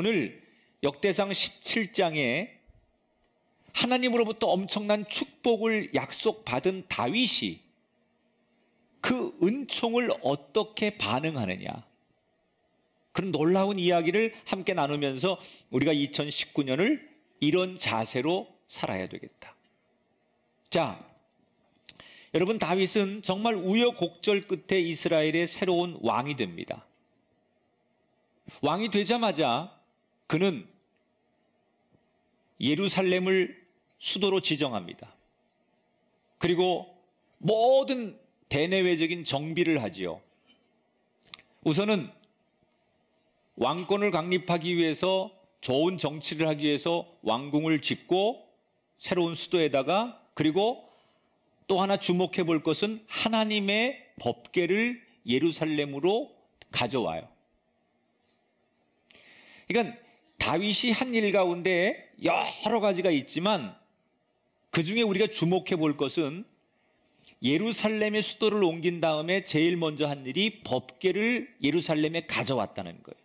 오늘 역대상 17장에 하나님으로부터 엄청난 축복을 약속받은 다윗이 그 은총을 어떻게 반응하느냐. 그런 놀라운 이야기를 함께 나누면서 우리가 2019년을 이런 자세로 살아야 되겠다. 자, 여러분 다윗은 정말 우여곡절 끝에 이스라엘의 새로운 왕이 됩니다. 왕이 되자마자 그는 예루살렘을 수도로 지정합니다. 그리고 모든 대내외적인 정비를 하지요. 우선은 왕권을 강립하기 위해서 좋은 정치를 하기 위해서 왕궁을 짓고 새로운 수도에다가 그리고 또 하나 주목해 볼 것은 하나님의 법계를 예루살렘으로 가져와요. 그러니까 다윗이 한 일 가운데 여러 가지가 있지만 그 중에 우리가 주목해 볼 것은 예루살렘의 수도를 옮긴 다음에 제일 먼저 한 일이 법계를 예루살렘에 가져왔다는 거예요.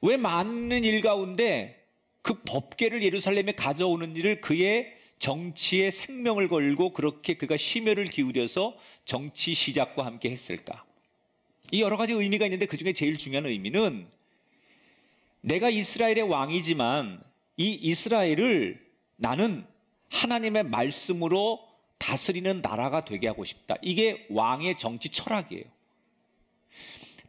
왜 많은 일 가운데 그 법계를 예루살렘에 가져오는 일을 그의 정치의 생명을 걸고 그렇게 그가 심혈을 기울여서 정치 시작과 함께 했을까? 이 여러 가지 의미가 있는데 그 중에 제일 중요한 의미는 내가 이스라엘의 왕이지만 이 이스라엘을 나는 하나님의 말씀으로 다스리는 나라가 되게 하고 싶다. 이게 왕의 정치 철학이에요.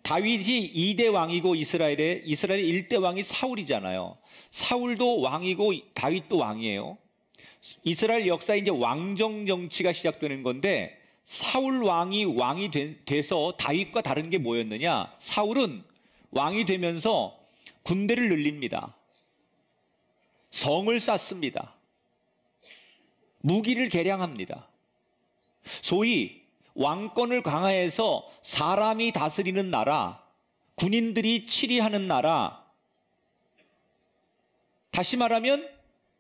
다윗이 2대 왕이고 이스라엘의 이스라엘의 1대 왕이 사울이잖아요. 사울도 왕이고 다윗도 왕이에요. 이스라엘 역사에 이제 왕정 정치가 시작되는 건데 사울 왕이 왕이 되, 돼서 다윗과 다른 게 뭐였느냐? 사울은 왕이 되면서 군대를 늘립니다. 성을 쌓습니다. 무기를 개량합니다. 소위 왕권을 강화해서 사람이 다스리는 나라, 군인들이 치리하는 나라, 다시 말하면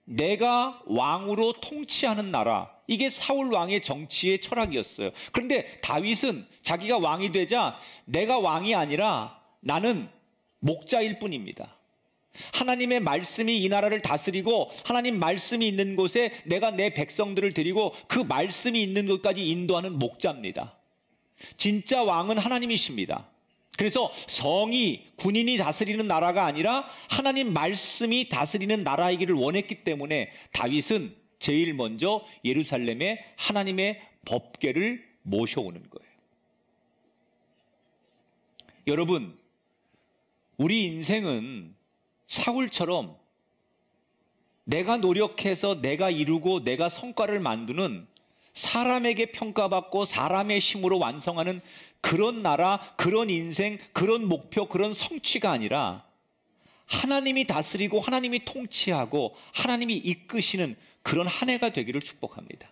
내가 왕으로 통치하는 나라. 이게 사울 왕의 정치의 철학이었어요. 그런데 다윗은 자기가 왕이 되자 내가 왕이 아니라 나는 목자일 뿐입니다. 하나님의 말씀이 이 나라를 다스리고 하나님 말씀이 있는 곳에 내가 내 백성들을 데리고 그 말씀이 있는 곳까지 인도하는 목자입니다. 진짜 왕은 하나님이십니다. 그래서 성이 군인이 다스리는 나라가 아니라 하나님 말씀이 다스리는 나라이기를 원했기 때문에 다윗은 제일 먼저 예루살렘에 하나님의 법계를 모셔오는 거예요. 여러분, 우리 인생은 사울처럼 내가 노력해서 내가 이루고 내가 성과를 만드는 사람에게 평가받고 사람의 힘으로 완성하는 그런 나라, 그런 인생, 그런 목표, 그런 성취가 아니라 하나님이 다스리고 하나님이 통치하고 하나님이 이끄시는 그런 한 해가 되기를 축복합니다.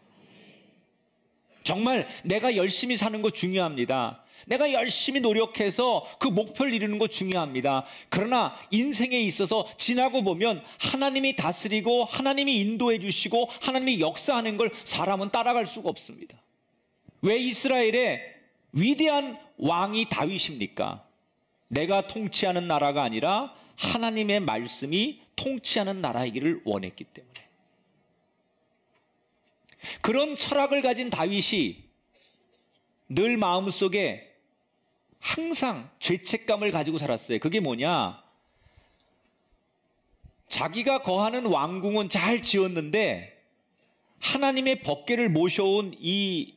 정말 내가 열심히 사는 거 중요합니다. 내가 열심히 노력해서 그 목표를 이루는 거 중요합니다. 그러나 인생에 있어서 지나고 보면 하나님이 다스리고 하나님이 인도해 주시고 하나님이 역사하는 걸 사람은 따라갈 수가 없습니다. 왜 이스라엘의 위대한 왕이 다윗입니까? 내가 통치하는 나라가 아니라 하나님의 말씀이 통치하는 나라이기를 원했기 때문에. 그런 철학을 가진 다윗이 늘 마음속에 항상 죄책감을 가지고 살았어요. 그게 뭐냐? 자기가 거하는 왕궁은 잘 지었는데 하나님의 법궤를 모셔온 이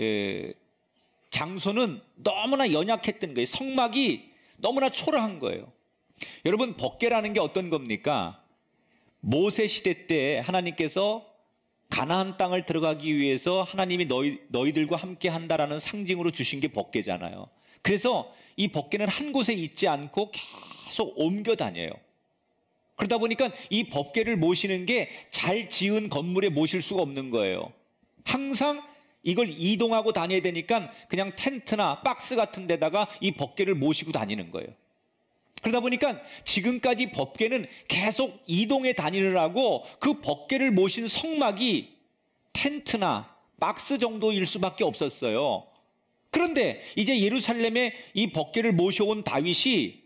에, 장소는 너무나 연약했던 거예요. 성막이 너무나 초라한 거예요. 여러분 법궤라는 게 어떤 겁니까? 모세 시대 때 하나님께서 가나안 땅을 들어가기 위해서 하나님이 너희 너희들과 함께 한다라는 상징으로 주신 게 법궤잖아요. 그래서 이 법계는 한 곳에 있지 않고 계속 옮겨 다녀요. 그러다 보니까 이 법계를 모시는 게 잘 지은 건물에 모실 수가 없는 거예요. 항상 이걸 이동하고 다녀야 되니까 그냥 텐트나 박스 같은 데다가 이 법계를 모시고 다니는 거예요. 그러다 보니까 지금까지 법계는 계속 이동해 다니느라고 그 법계를 모신 성막이 텐트나 박스 정도일 수밖에 없었어요. 그런데 이제 예루살렘에 이 법궤를 모셔온 다윗이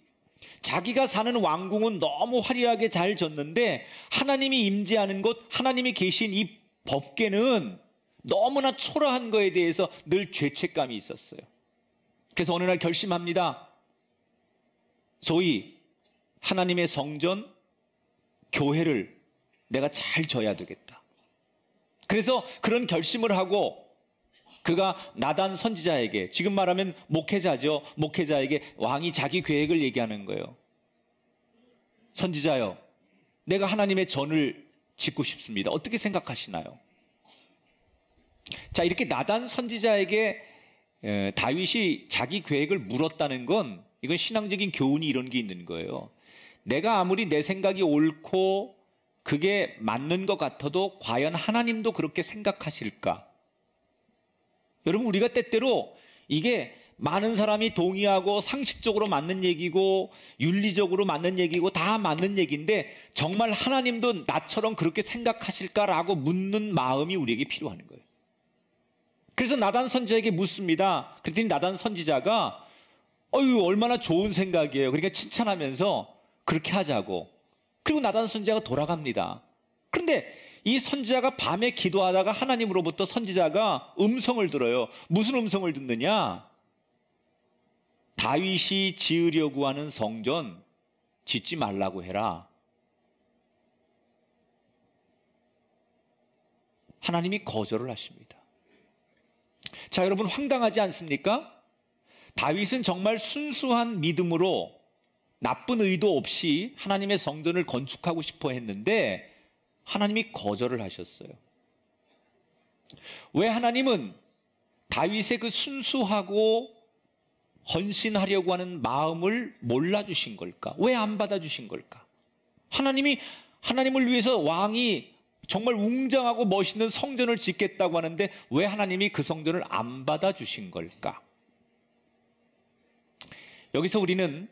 자기가 사는 왕궁은 너무 화려하게 잘 졌는데 하나님이 임재하는 곳, 하나님이 계신 이 법궤는 너무나 초라한 거에 대해서 늘 죄책감이 있었어요. 그래서 어느 날 결심합니다. 소위 하나님의 성전, 교회를 내가 잘 져야 되겠다. 그래서 그런 결심을 하고 그가 나단 선지자에게 지금 말하면 목회자죠. 목회자에게 왕이 자기 계획을 얘기하는 거예요. 선지자요. 내가 하나님의 전을 짓고 싶습니다. 어떻게 생각하시나요? 자, 이렇게 나단 선지자에게 다윗이 자기 계획을 물었다는 건 이건 신앙적인 교훈이 이런 게 있는 거예요. 내가 아무리 내 생각이 옳고 그게 맞는 것 같아도 과연 하나님도 그렇게 생각하실까? 여러분 우리가 때때로 이게 많은 사람이 동의하고 상식적으로 맞는 얘기고 윤리적으로 맞는 얘기고 다 맞는 얘기인데 정말 하나님도 나처럼 그렇게 생각하실까라고 묻는 마음이 우리에게 필요하는 거예요. 그래서 나단 선지자에게 묻습니다. 그랬더니 나단 선지자가 어유 얼마나 좋은 생각이에요. 그러니까 칭찬하면서 그렇게 하자고. 그리고 나단 선지자가 돌아갑니다. 그런데 이 선지자가 밤에 기도하다가 하나님으로부터 선지자가 음성을 들어요. 무슨 음성을 듣느냐? 다윗이 지으려고 하는 성전 짓지 말라고 해라. 하나님이 거절을 하십니다. 자, 여러분 황당하지 않습니까? 다윗은 정말 순수한 믿음으로 나쁜 의도 없이 하나님의 성전을 건축하고 싶어 했는데 하나님이 거절을 하셨어요. 왜 하나님은 다윗의 그 순수하고 헌신하려고 하는 마음을 몰라주신 걸까? 왜 안 받아주신 걸까? 하나님이, 하나님을 위해서 왕이 정말 웅장하고 멋있는 성전을 짓겠다고 하는데 왜 하나님이 그 성전을 안 받아주신 걸까? 여기서 우리는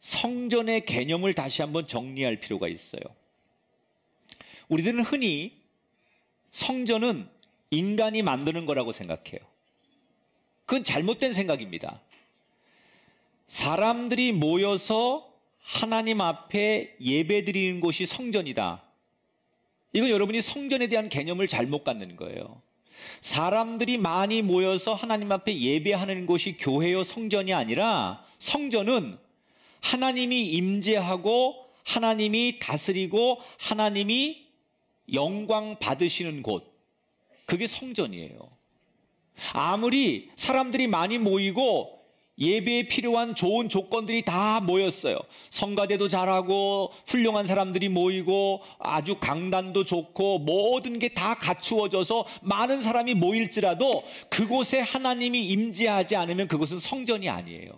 성전의 개념을 다시 한번 정리할 필요가 있어요. 우리들은 흔히 성전은 인간이 만드는 거라고 생각해요. 그건 잘못된 생각입니다. 사람들이 모여서 하나님 앞에 예배 드리는 곳이 성전이다. 이건 여러분이 성전에 대한 개념을 잘못 갖는 거예요. 사람들이 많이 모여서 하나님 앞에 예배하는 곳이 교회요 성전이 아니라 성전은 하나님이 임재하고 하나님이 다스리고 하나님이 영광 받으시는 곳. 그게 성전이에요. 아무리 사람들이 많이 모이고 예배에 필요한 좋은 조건들이 다 모였어요. 성가대도 잘하고 훌륭한 사람들이 모이고 아주 강단도 좋고 모든 게 다 갖추어져서 많은 사람이 모일지라도 그곳에 하나님이 임재하지 않으면 그것은 성전이 아니에요.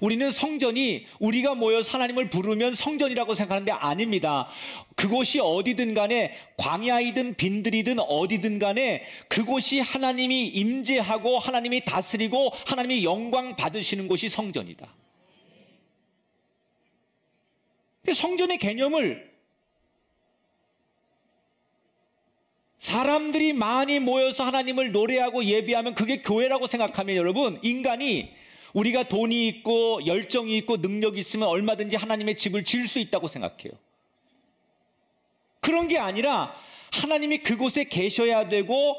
우리는 성전이 우리가 모여 서 하나님을 부르면 성전이라고 생각하는데 아닙니다. 그곳이 어디든 간에 광야이든 빈들이든 어디든 간에 그곳이 하나님이 임재하고 하나님이 다스리고 하나님이 영광 받으시는 곳이 성전이다. 성전의 개념을 사람들이 많이 모여서 하나님을 노래하고 예비하면 그게 교회라고 생각하면 여러분 인간이 우리가 돈이 있고 열정이 있고 능력이 있으면 얼마든지 하나님의 집을 지을 수 있다고 생각해요. 그런 게 아니라 하나님이 그곳에 계셔야 되고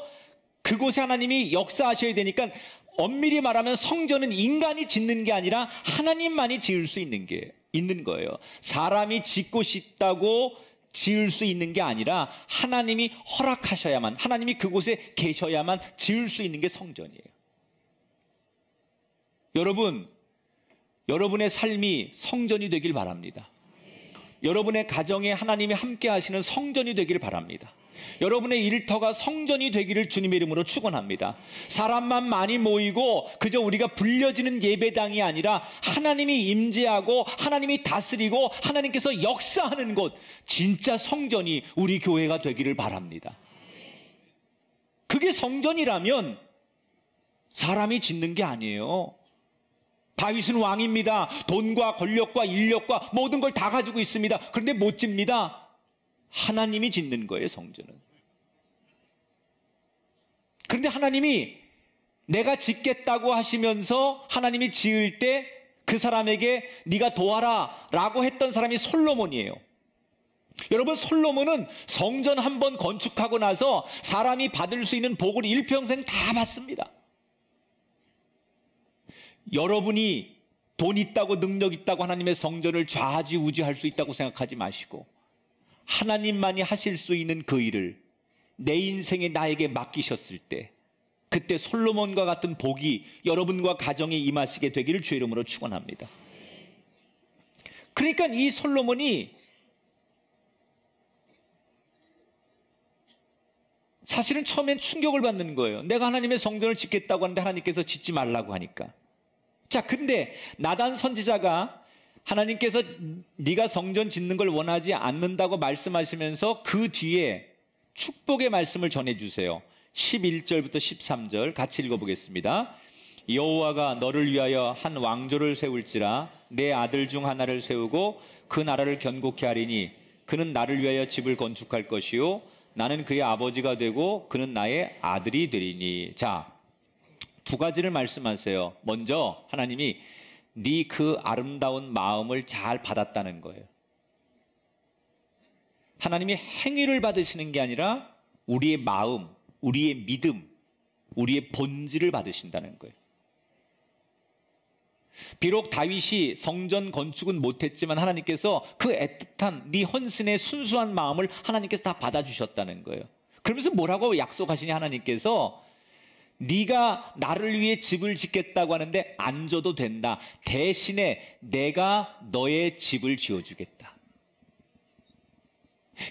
그곳에 하나님이 역사하셔야 되니까 엄밀히 말하면 성전은 인간이 짓는 게 아니라 하나님만이 지을 수 있는 게 있는 거예요. 사람이 짓고 싶다고 지을 수 있는 게 아니라 하나님이 허락하셔야만 하나님이 그곳에 계셔야만 지을 수 있는 게 성전이에요. 여러분, 여러분의 삶이 성전이 되길 바랍니다. 여러분의 가정에 하나님이 함께 하시는 성전이 되길 바랍니다. 여러분의 일터가 성전이 되기를 주님의 이름으로 축원합니다. 사람만 많이 모이고 그저 우리가 불려지는 예배당이 아니라 하나님이 임재하고 하나님이 다스리고 하나님께서 역사하는 곳 진짜 성전이 우리 교회가 되기를 바랍니다. 그게 성전이라면 사람이 짓는 게 아니에요. 다윗은 왕입니다. 돈과 권력과 인력과 모든 걸 다 가지고 있습니다. 그런데 못 집니다. 하나님이 짓는 거예요, 성전은. 그런데 하나님이 내가 짓겠다고 하시면서 하나님이 지을 때 그 사람에게 네가 도와라 라고 했던 사람이 솔로몬이에요. 여러분 솔로몬은 성전 한 번 건축하고 나서 사람이 받을 수 있는 복을 일평생 다 받습니다. 여러분이 돈 있다고 능력 있다고 하나님의 성전을 좌지우지할 수 있다고 생각하지 마시고 하나님만이 하실 수 있는 그 일을 내 인생에 나에게 맡기셨을 때 그때 솔로몬과 같은 복이 여러분과 가정에 임하시게 되기를 주의 이름으로 축원합니다. 그러니까 이 솔로몬이 사실은 처음엔 충격을 받는 거예요. 내가 하나님의 성전을 짓겠다고 하는데 하나님께서 짓지 말라고 하니까. 자, 근데 나단 선지자가 하나님께서 네가 성전 짓는 걸 원하지 않는다고 말씀하시면서 그 뒤에 축복의 말씀을 전해 주세요. 11절부터 13절 같이 읽어 보겠습니다. 여호와가 너를 위하여 한 왕조를 세울지라 내 아들 중 하나를 세우고 그 나라를 견고케 하리니 그는 나를 위하여 집을 건축할 것이요 나는 그의 아버지가 되고 그는 나의 아들이 되리니 자두 가지를 말씀하세요. 먼저 하나님이 네 그 아름다운 마음을 잘 받았다는 거예요. 하나님이 행위를 받으시는 게 아니라 우리의 마음, 우리의 믿음, 우리의 본질을 받으신다는 거예요. 비록 다윗이 성전 건축은 못했지만 하나님께서 그 애틋한 네 헌신의 순수한 마음을 하나님께서 다 받아주셨다는 거예요. 그러면서 뭐라고 약속하시냐 하나님께서 네가 나를 위해 집을 짓겠다고 하는데 안 줘도 된다. 대신에 내가 너의 집을 지어주겠다.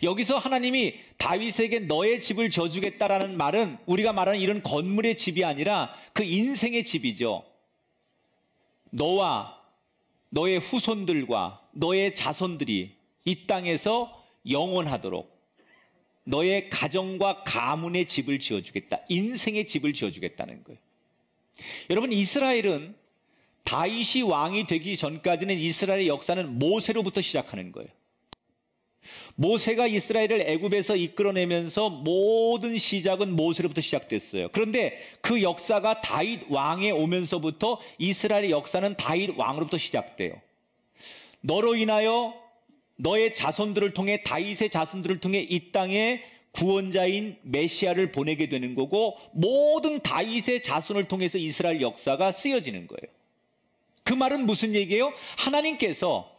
여기서 하나님이 다윗에게 너의 집을 져주겠다라는 말은 우리가 말하는 이런 건물의 집이 아니라 그 인생의 집이죠. 너와 너의 후손들과 너의 자손들이 이 땅에서 영원하도록 너의 가정과 가문의 집을 지어주겠다. 인생의 집을 지어주겠다는 거예요. 여러분, 이스라엘은 다윗이 왕이 되기 전까지는 이스라엘의 역사는 모세로부터 시작하는 거예요. 모세가 이스라엘을 애굽에서 이끌어내면서 모든 시작은 모세로부터 시작됐어요. 그런데 그 역사가 다윗 왕에 오면서부터 이스라엘의 역사는 다윗 왕으로부터 시작돼요. 너로 인하여 너의 자손들을 통해 다윗의 자손들을 통해 이 땅에 구원자인 메시아를 보내게 되는 거고 모든 다윗의 자손을 통해서 이스라엘 역사가 쓰여지는 거예요. 그 말은 무슨 얘기예요? 하나님께서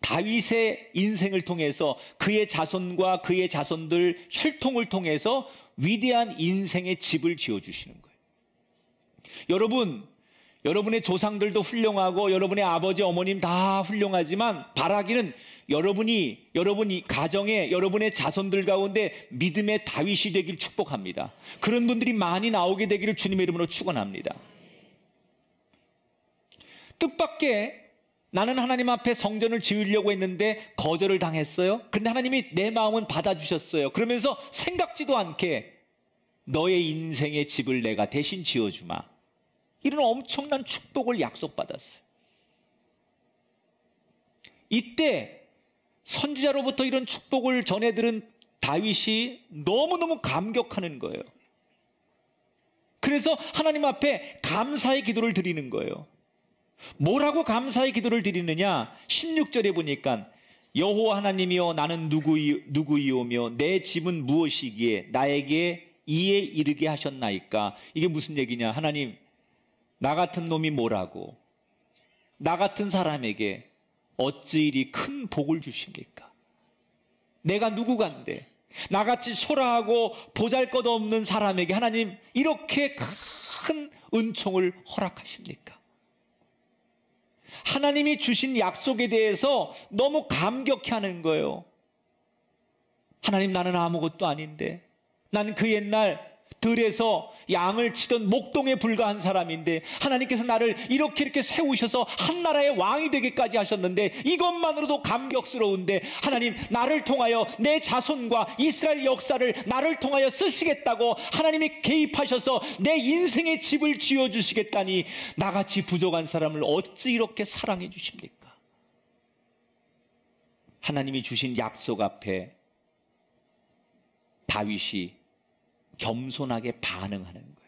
다윗의 인생을 통해서 그의 자손과 그의 자손들 혈통을 통해서 위대한 인생의 집을 지어 주시는 거예요. 여러분 여러분의 조상들도 훌륭하고 여러분의 아버지 어머님 다 훌륭하지만 바라기는 여러분이 여러분이 가정에 여러분의 자손들 가운데 믿음의 다윗이 되길 축복합니다. 그런 분들이 많이 나오게 되기를 주님의 이름으로 축원합니다. 뜻밖의 나는 하나님 앞에 성전을 지으려고 했는데 거절을 당했어요. 그런데 하나님이 내 마음은 받아주셨어요. 그러면서 생각지도 않게 너의 인생의 집을 내가 대신 지어주마. 이런 엄청난 축복을 약속받았어요. 이때 선지자로부터 이런 축복을 전해 들은 다윗이 너무너무 감격하는 거예요. 그래서 하나님 앞에 감사의 기도를 드리는 거예요. 뭐라고 감사의 기도를 드리느냐? 16절에 보니까 여호와 하나님이여 나는 누구이, 누구이오며 내 집은 무엇이기에 나에게 이에 이르게 하셨나이까? 이게 무슨 얘기냐? 하나님 나 같은 놈이 뭐라고 나 같은 사람에게 어찌 이리 큰 복을 주십니까? 내가 누구간데 나같이 소라하고 보잘것없는 사람에게 하나님 이렇게 큰 은총을 허락하십니까? 하나님이 주신 약속에 대해서 너무 감격해 하는 거예요. 하나님 나는 아무것도 아닌데 난 그 옛날 들에서 양을 치던 목동에 불과한 사람인데 하나님께서 나를 이렇게 이렇게 세우셔서 한 나라의 왕이 되기까지 하셨는데 이것만으로도 감격스러운데 하나님 나를 통하여 내 자손과 이스라엘 역사를 나를 통하여 쓰시겠다고 하나님이 개입하셔서 내 인생의 집을 지어 주시겠다니 나같이 부족한 사람을 어찌 이렇게 사랑해 주십니까? 하나님이 주신 약속 앞에 다윗이 겸손하게 반응하는 거예요.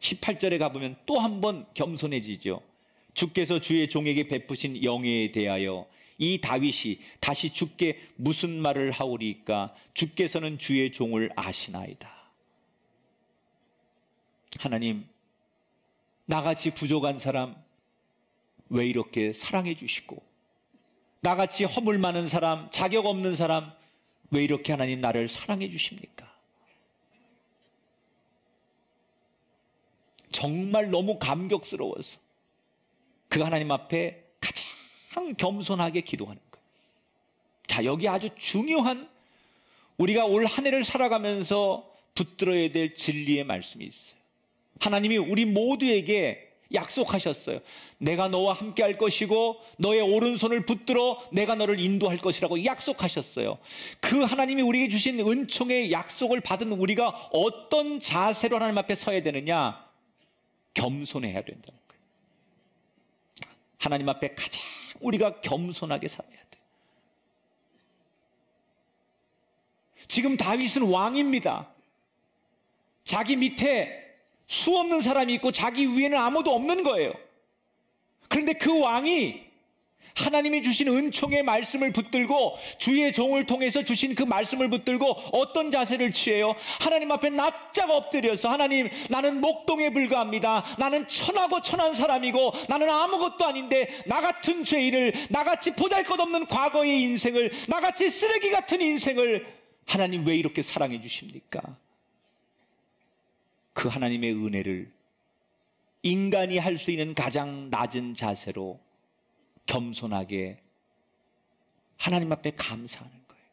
18절에 가보면 또 한 번 겸손해지죠. 주께서 주의 종에게 베푸신 영예에 대하여 이 다윗이 다시 주께 무슨 말을 하오리까 주께서는 주의 종을 아시나이다. 하나님 나같이 부족한 사람 왜 이렇게 사랑해 주시고 나같이 허물 많은 사람 자격 없는 사람 왜 이렇게 하나님 나를 사랑해 주십니까? 정말 너무 감격스러워서 그 하나님 앞에 가장 겸손하게 기도하는 거예요. 자, 여기 아주 중요한 우리가 올 한 해를 살아가면서 붙들어야 될 진리의 말씀이 있어요. 하나님이 우리 모두에게 약속하셨어요. 내가 너와 함께 할 것이고 너의 오른손을 붙들어 내가 너를 인도할 것이라고 약속하셨어요. 그 하나님이 우리에게 주신 은총의 약속을 받은 우리가 어떤 자세로 하나님 앞에 서야 되느냐? 겸손해야 된다는 거예요. 하나님 앞에 가장 우리가 겸손하게 살아야 돼요. 지금 다윗은 왕입니다. 자기 밑에 수 없는 사람이 있고 자기 위에는 아무도 없는 거예요. 그런데 그 왕이 하나님이 주신 은총의 말씀을 붙들고 주의 종을 통해서 주신 그 말씀을 붙들고 어떤 자세를 취해요? 하나님 앞에 납작 엎드려서 하나님 나는 목동에 불과합니다. 나는 천하고 천한 사람이고 나는 아무것도 아닌데 나 같은 죄인을 나같이 보잘것없는 과거의 인생을 나같이 쓰레기 같은 인생을 하나님 왜 이렇게 사랑해 주십니까? 그 하나님의 은혜를 인간이 할 수 있는 가장 낮은 자세로 겸손하게 하나님 앞에 감사하는 거예요.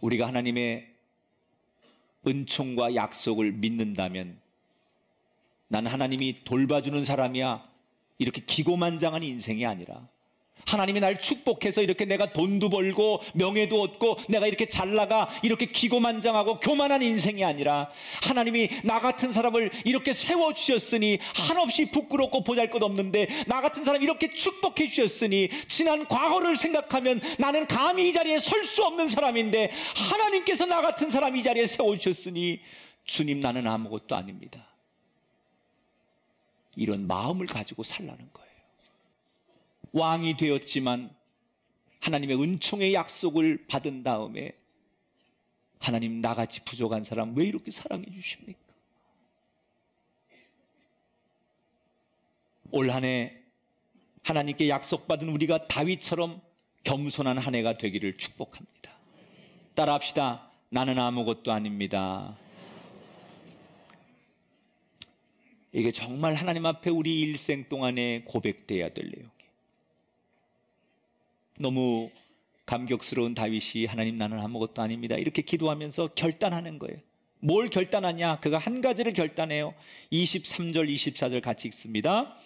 우리가 하나님의 은총과 약속을 믿는다면 난 하나님이 돌봐주는 사람이야. 이렇게 기고만장한 인생이 아니라 하나님이 날 축복해서 이렇게 내가 돈도 벌고 명예도 얻고 내가 이렇게 잘 나가 이렇게 기고만장하고 교만한 인생이 아니라 하나님이 나 같은 사람을 이렇게 세워 주셨으니 한없이 부끄럽고 보잘것없는데 나 같은 사람 이렇게 축복해 주셨으니 지난 과거를 생각하면 나는 감히 이 자리에 설 수 없는 사람인데 하나님께서 나 같은 사람 이 자리에 세워 주셨으니 주님 나는 아무것도 아닙니다. 이런 마음을 가지고 살라는 것. 왕이 되었지만 하나님의 은총의 약속을 받은 다음에 하나님 나같이 부족한 사람 왜 이렇게 사랑해 주십니까? 올 한해 하나님께 약속받은 우리가 다윗처럼 겸손한 한 해가 되기를 축복합니다. 따라합시다. 나는 아무것도 아닙니다. 이게 정말 하나님 앞에 우리 일생 동안에 고백돼야 될래요. 너무 감격스러운 다윗이 하나님 나는 아무것도 아닙니다. 이렇게 기도하면서 결단하는 거예요. 뭘 결단하냐? 그가 한 가지를 결단해요. 23절, 24절 같이 읽습니다.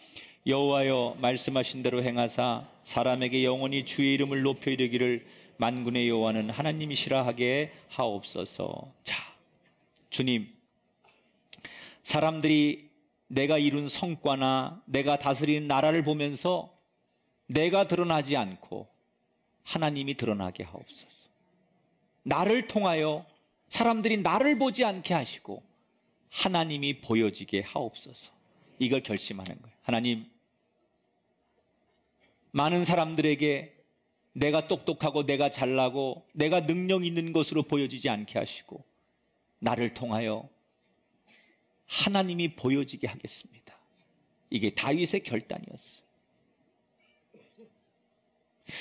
여호와여 말씀하신 대로 행하사 사람에게 영원히 주의 이름을 높여 이르기를 만군의 여호와는 하나님이시라 하게 하옵소서. 자, 주님. 사람들이 내가 이룬 성과나 내가 다스리는 나라를 보면서 내가 드러나지 않고 하나님이 드러나게 하옵소서. 나를 통하여 사람들이 나를 보지 않게 하시고 하나님이 보여지게 하옵소서. 이걸 결심하는 거예요. 하나님, 많은 사람들에게 내가 똑똑하고 내가 잘나고 내가 능력 있는 것으로 보여지지 않게 하시고 나를 통하여 하나님이 보여지게 하겠습니다. 이게 다윗의 결단이었어요.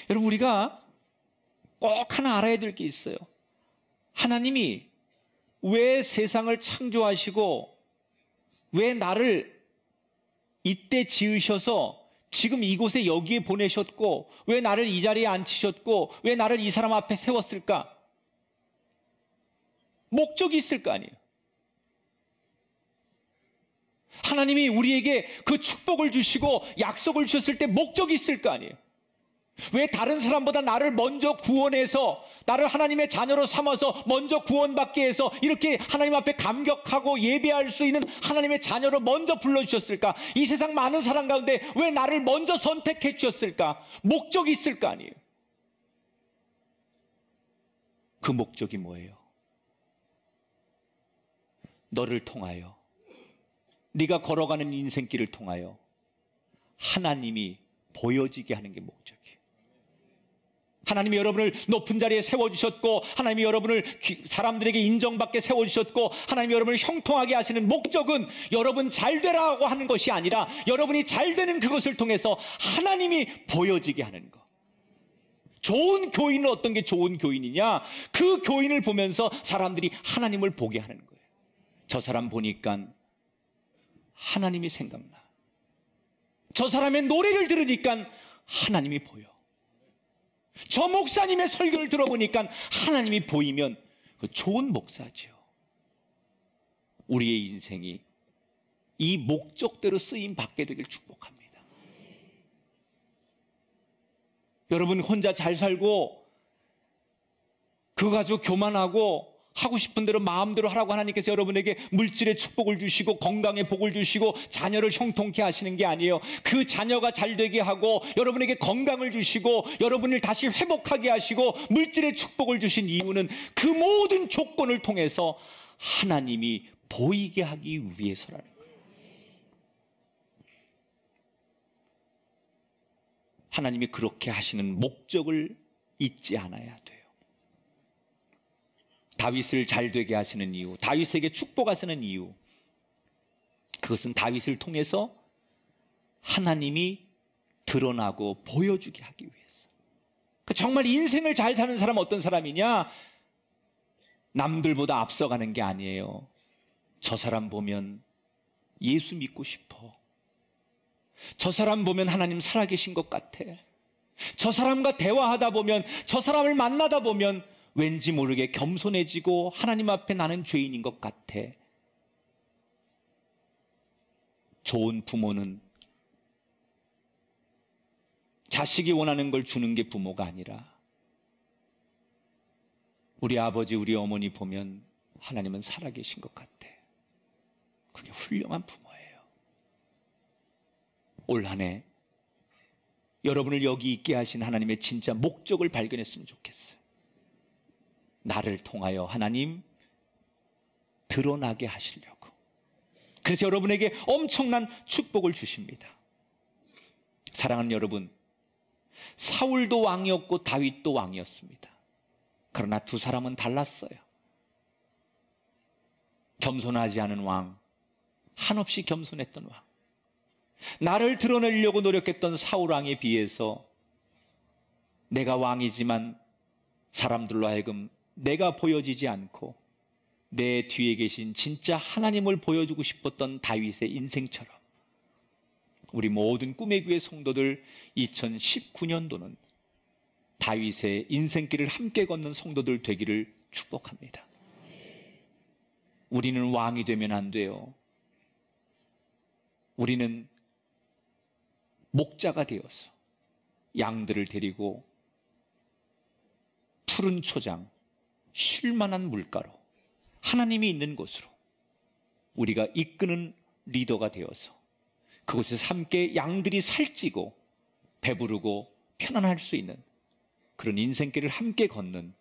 여러분 우리가 꼭 하나 알아야 될 게 있어요. 하나님이 왜 세상을 창조하시고 왜 나를 이때 지으셔서 지금 이곳에 여기에 보내셨고 왜 나를 이 자리에 앉히셨고 왜 나를 이 사람 앞에 세웠을까? 목적이 있을 거 아니에요. 하나님이 우리에게 그 축복을 주시고 약속을 주셨을 때 목적이 있을 거 아니에요. 왜 다른 사람보다 나를 먼저 구원해서 나를 하나님의 자녀로 삼아서 먼저 구원받게 해서 이렇게 하나님 앞에 감격하고 예배할 수 있는 하나님의 자녀로 먼저 불러주셨을까? 이 세상 많은 사람 가운데 왜 나를 먼저 선택해 주셨을까? 목적이 있을 거 아니에요. 그 목적이 뭐예요? 너를 통하여 네가 걸어가는 인생길을 통하여 하나님이 보여지게 하는 게 목적이에요. 하나님이 여러분을 높은 자리에 세워주셨고, 하나님이 여러분을 사람들에게 인정받게 세워주셨고, 하나님이 여러분을 형통하게 하시는 목적은 여러분 잘 되라고 하는 것이 아니라 여러분이 잘 되는 그것을 통해서 하나님이 보여지게 하는 것. 좋은 교인은 어떤 게 좋은 교인이냐? 그 교인을 보면서 사람들이 하나님을 보게 하는 거예요. 저 사람 보니까 하나님이 생각나. 저 사람의 노래를 들으니까 하나님이 보여. 저 목사님의 설교를 들어보니까 하나님이 보이면 그 좋은 목사죠. 우리의 인생이 이 목적대로 쓰임 받게 되길 축복합니다. 여러분 혼자 잘 살고 그 가지고 교만하고 하고 싶은 대로 마음대로 하라고 하나님께서 여러분에게 물질의 축복을 주시고 건강의 복을 주시고 자녀를 형통케 하시는 게 아니에요. 그 자녀가 잘 되게 하고 여러분에게 건강을 주시고 여러분을 다시 회복하게 하시고 물질의 축복을 주신 이유는 그 모든 조건을 통해서 하나님이 보이게 하기 위해서라는 거예요. 하나님이 그렇게 하시는 목적을 잊지 않아야 돼요. 다윗을 잘 되게 하시는 이유, 다윗에게 축복하시는 이유. 그것은 다윗을 통해서 하나님이 드러나고 보여주게 하기 위해서. 그러니까 정말 인생을 잘 사는 사람은 어떤 사람이냐? 남들보다 앞서가는 게 아니에요. 저 사람 보면 예수 믿고 싶어. 저 사람 보면 하나님 살아계신 것 같아. 저 사람과 대화하다 보면, 저 사람을 만나다 보면 왠지 모르게 겸손해지고 하나님 앞에 나는 죄인인 것 같아. 좋은 부모는 자식이 원하는 걸 주는 게 부모가 아니라 우리 아버지, 우리 어머니 보면 하나님은 살아계신 것 같아. 그게 훌륭한 부모예요. 올 한해 여러분을 여기 있게 하신 하나님의 진짜 목적을 발견했으면 좋겠어요. 나를 통하여 하나님 드러나게 하시려고. 그래서 여러분에게 엄청난 축복을 주십니다. 사랑하는 여러분, 사울도 왕이었고 다윗도 왕이었습니다. 그러나 두 사람은 달랐어요. 겸손하지 않은 왕, 한없이 겸손했던 왕. 나를 드러내려고 노력했던 사울왕에 비해서 내가 왕이지만 사람들로 하여금 내가 보여지지 않고 내 뒤에 계신 진짜 하나님을 보여주고 싶었던 다윗의 인생처럼 우리 모든 꿈의 교회 성도들 2019년도는 다윗의 인생길을 함께 걷는 성도들 되기를 축복합니다. 우리는 왕이 되면 안 돼요. 우리는 목자가 되어서 양들을 데리고 푸른 초장, 쉴만한 물가로 하나님이 있는 곳으로 우리가 이끄는 리더가 되어서 그곳에서 함께 양들이 살찌고 배부르고 편안할 수 있는 그런 인생길을 함께 걷는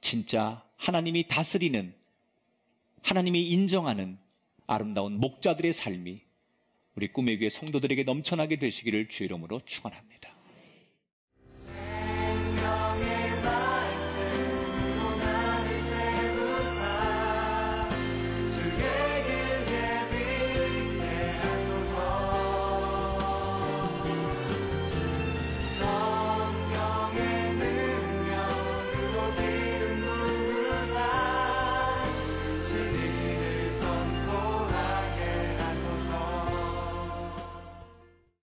진짜 하나님이 다스리는 하나님이 인정하는 아름다운 목자들의 삶이 우리 꿈의 교회 성도들에게 넘쳐나게 되시기를 주의 이름으로 축원합니다.